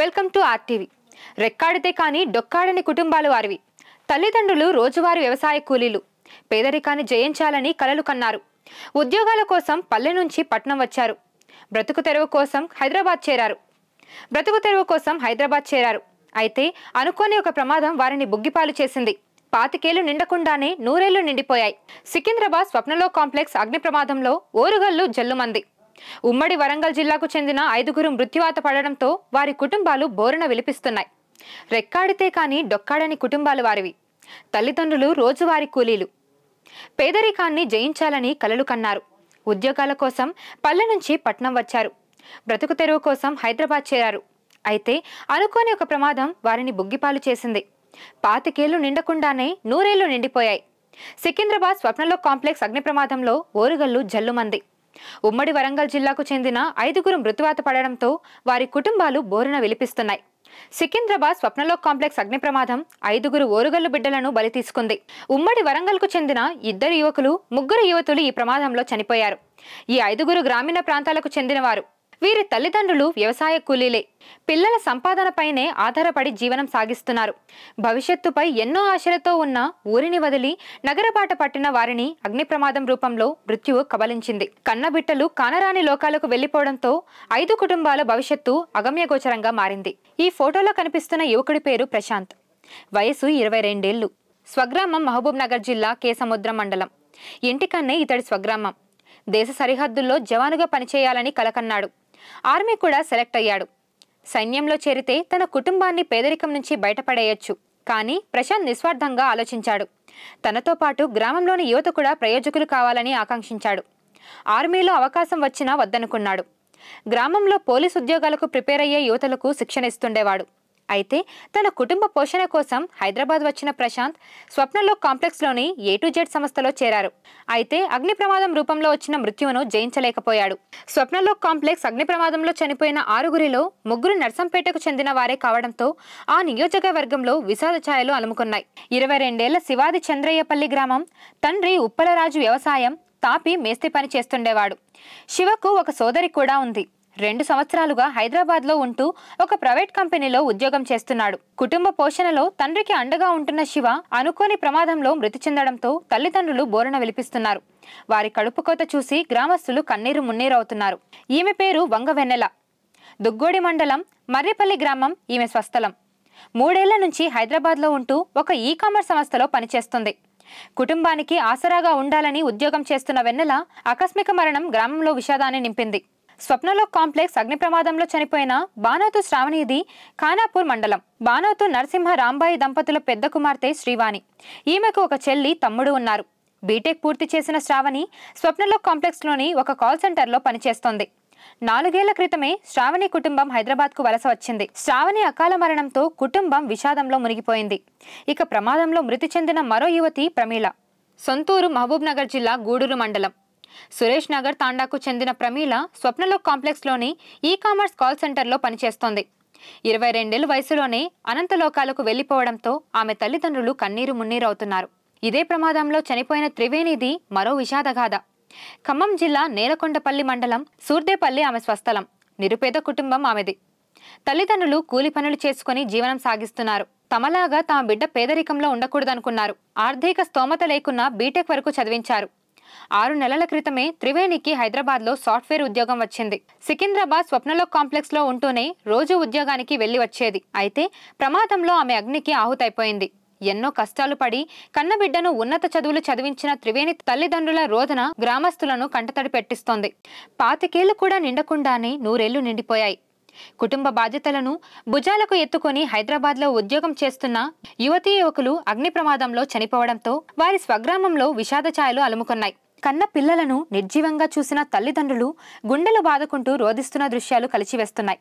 welcome to RTV రెక్కాడితే కానీ డొక్కాడని కుటుంబాలు వారివి తల్లిదండ్రులు రోజువారీ వ్యవసాయ కూలీలు పేదరికాన్ని జయించాలని కలలు కన్నారు ఉద్యోగాల కోసం పల్లె నుంచి పట్నం వచ్చారు బ్రతుకు తెరువు కోసం హైదరాబాద్ చేరారు బ్రతుకు తెరువు కోసం హైదరాబాద్ చేరారు అయితే అనుకోని ఒక ప్రమాదం వారిని బుగ్గిపాలు చేసింది పాతికేళ్లు నిండకుండానే నూరేళ్లు నిండిపోయాయి సికింద్రాబాద్ స్వప్నలో కాంప్లెక్స్ అగ్ని ప్రమాదంలో ఓరుగల్లు జల్లుమంది ఉమ్మడి వరంగల్ జిల్లాకు చెందిన ఐదుగురు మృత్యువాత పడడంతో వారి కుటుంబాలు బోరణ విలిపిస్తున్నాయి రెక్కాడితే కానీ డొక్కాడని కుటుంబాలు వారివి తల్లిదండ్రులు రోజువారి కూలీలు పేదరికాన్ని జయించాలని కలలు కన్నారు ఉద్యోగాల కోసం పల్లె నుంచి పట్నం వచ్చారు బ్రతుకు తెరువు కోసం హైదరాబాద్ చేరారు అయితే అనుకోని ఒక ప్రమాదం వారిని బుగ్గిపాలు చేసింది పాతికేళ్లు నిండకుండానే నూరేళ్లు నిండిపోయాయి సికింద్రాబాద్ స్వప్నలో కాంప్లెక్స్ అగ్ని ప్రమాదంలో ఓరుగల్లు జల్లుమంది ఉమ్మడి వరంగల్ జిల్లాకు చెందిన ఐదుగురు మృతువాత పడడంతో వారి కుటుంబాలు బోరున విలిపిస్తున్నాయి సికింద్రాబాద్ స్వప్నలోక్ కాంప్లెక్స్ అగ్ని ప్రమాదం ఐదుగురు ఓరుగల్లు బిడ్డలను బలి తీసుకుంది ఉమ్మడి వరంగల్కు చెందిన ఇద్దరు యువకులు ముగ్గురు యువతులు ఈ ప్రమాదంలో చనిపోయారు ఈ ఐదుగురు గ్రామీణ ప్రాంతాలకు చెందినవారు వీరి తల్లిదండ్రులు వ్యవసాయ కూలీలే పిల్లల సంపాదనపైనే ఆధారపడి జీవనం సాగిస్తున్నారు భవిష్యత్తుపై ఎన్నో ఆశలతో ఉన్న ఊరిని వదిలి నగరబాట పట్టిన వారిని అగ్ని ప్రమాదం రూపంలో మృత్యువు కబలించింది కన్నబిట్టలు కానరాని లోకాలకు వెళ్లిపోవడంతో ఐదు కుటుంబాల భవిష్యత్తు అగమ్యగోచరంగా మారింది ఈ ఫోటోలో కనిపిస్తున్న యువకుడి పేరు ప్రశాంత్ వయసు ఇరవై రెండేళ్లు స్వగ్రామం మహబూబ్ నగర్ జిల్లా కేసముద్రం మండలం ఇంటికన్నే ఇతడి స్వగ్రామం దేశ సరిహద్దుల్లో జవానుగా పనిచేయాలని కలకన్నాడు ఆర్మీ కూడా సెలెక్ట్ అయ్యాడు సైన్యంలో చేరితే తన కుటుంబాన్ని పేదరికం నుంచి బయటపడేయచ్చు కానీ ప్రశాంత్ నిస్వార్థంగా ఆలోచించాడు తనతో పాటు గ్రామంలోని యువత కూడా ప్రయోజకులు కావాలని ఆకాంక్షించాడు ఆర్మీలో అవకాశం వచ్చినా వద్దనుకున్నాడు గ్రామంలో పోలీసు ఉద్యోగాలకు ప్రిపేర్ అయ్యే యువతలకు శిక్షణ ఇస్తుండేవాడు అయితే తన కుటుంబ పోషణ కోసం హైదరాబాద్ వచ్చిన ప్రశాంత్ స్వప్నలో కాంప్లెక్స్లోని ఏ టు జెడ్ సంస్థలో చేరారు అయితే అగ్ని ప్రమాదం రూపంలో వచ్చిన మృత్యువును జయించలేకపోయాడు స్వప్నలో కాంప్లెక్స్ అగ్ని ప్రమాదంలో చనిపోయిన ఆరుగురిలో ముగ్గురు నర్సంపేటకు చెందిన వారే కావడంతో ఆ నియోజకవర్గంలో విషాద ఛాయలు అలుముకున్నాయి ఇరవై రెండేళ్ల శివాది చంద్రయ్యపల్లి గ్రామం తండ్రి ఉప్పలరాజు వ్యవసాయం తాపి మేస్తి పని చేస్తుండేవాడు శివకు ఒక సోదరి కూడా ఉంది రెండు సంవత్సరాలుగా హైదరాబాద్లో ఉంటూ ఒక ప్రైవేట్ కంపెనీలో ఉద్యోగం చేస్తున్నాడు కుటుంబ పోషణలో తండ్రికి అండగా ఉంటున్న శివ అనుకోని ప్రమాదంలో మృతి చెందడంతో తల్లిదండ్రులు బోరణ విలిపిస్తున్నారు వారి కడుపుకోత చూసి గ్రామస్తులు కన్నీరు మున్నీరవుతున్నారు ఈమె పేరు వంగవెన్నెల దుగ్గోడి మండలం మర్రిపల్లి గ్రామం ఈమె స్వస్థలం మూడేళ్ల నుంచి హైదరాబాద్లో ఉంటూ ఒక ఈ కామర్స్ సంస్థలో పనిచేస్తుంది కుటుంబానికి ఆసరాగా ఉండాలని ఉద్యోగం చేస్తున్న వెన్నెల ఆకస్మిక మరణం గ్రామంలో విషాదాన్ని నింపింది స్వప్నలో కాంప్లెక్స్ అగ్ని ప్రమాదంలో చనిపోయిన బానోతు శ్రావణిది ఖానాపూర్ మండలం బానోతు నరసింహ రాంబాయి దంపతుల పెద్ద కుమార్తె శ్రీవాణి ఈమెకు ఒక చెల్లి తమ్ముడు ఉన్నారు బీటెక్ పూర్తి చేసిన శ్రావణి స్వప్నలో కాంప్లెక్స్లోని ఒక కాల్ సెంటర్లో పనిచేస్తోంది నాలుగేళ్ల క్రితమే శ్రావణి కుటుంబం హైదరాబాద్కు వలస వచ్చింది శ్రావణి అకాల మరణంతో కుటుంబం విషాదంలో మునిగిపోయింది ఇక ప్రమాదంలో మృతి చెందిన మరో యువతి ప్రమీళ సొంతూరు మహబూబ్ నగర్ జిల్లా గూడూరు మండలం సురేష్ నగర్ తాండాకు చెందిన ప్రమీల స్వప్నలో కాంప్లెక్స్లోని ఈ కామర్స్ కాల్ సెంటర్లో పనిచేస్తోంది ఇరవై రెండేళ్ల వయసులోనే అనంతలోకాలకు వెళ్లిపోవడంతో ఆమె తల్లిదండ్రులు కన్నీరు మున్నీరవుతున్నారు ఇదే ప్రమాదంలో చనిపోయిన త్రివేణిది మరో విషాదగాథ ఖమ్మం జిల్లా నేలకొండపల్లి మండలం సూర్దేపల్లి ఆమె స్వస్థలం నిరుపేద కుటుంబం ఆమెది తల్లిదండ్రులు కూలి పనులు చేసుకుని జీవనం సాగిస్తున్నారు తమలాగా తమ బిడ్డ పేదరికంలో ఉండకూడదనుకున్నారు ఆర్థిక స్తోమత లేకున్నా బీటెక్ వరకు చదివించారు ఆరు నెలల క్రితమే త్రివేణికి హైదరాబాద్లో సాఫ్ట్వేర్ ఉద్యోగం వచ్చింది సికింద్రాబాద్ స్వప్నలో కాంప్లెక్స్లో ఉంటూనే రోజు ఉద్యోగానికి వెళ్లి వచ్చేది అయితే ప్రమాదంలో ఆమె అగ్నికి ఆహుతైపోయింది ఎన్నో కష్టాలు పడి కన్నబిడ్డను ఉన్నత చదువులు చదివించిన త్రివేణి తల్లిదండ్రుల రోధన గ్రామస్తులను కంటతడి పెట్టిస్తోంది పాతికేళ్లు కూడా నిండకుండానే నూరేళ్లు నిండిపోయాయి కుటుంబ బాధ్యతలను భుజాలకు ఎత్తుకొని హైదరాబాద్లో ఉద్యోగం చేస్తున్న యువతీ యువకులు అగ్ని ప్రమాదంలో చనిపోవడంతో వారి స్వగ్రామంలో విషాద ఛాయలు అలుముకున్నాయి కన్న పిల్లలను నిర్జీవంగా చూసిన తల్లిదండ్రులు గుండెలు బాదుకుంటూ రోధిస్తున్న దృశ్యాలు కలిసివేస్తున్నాయి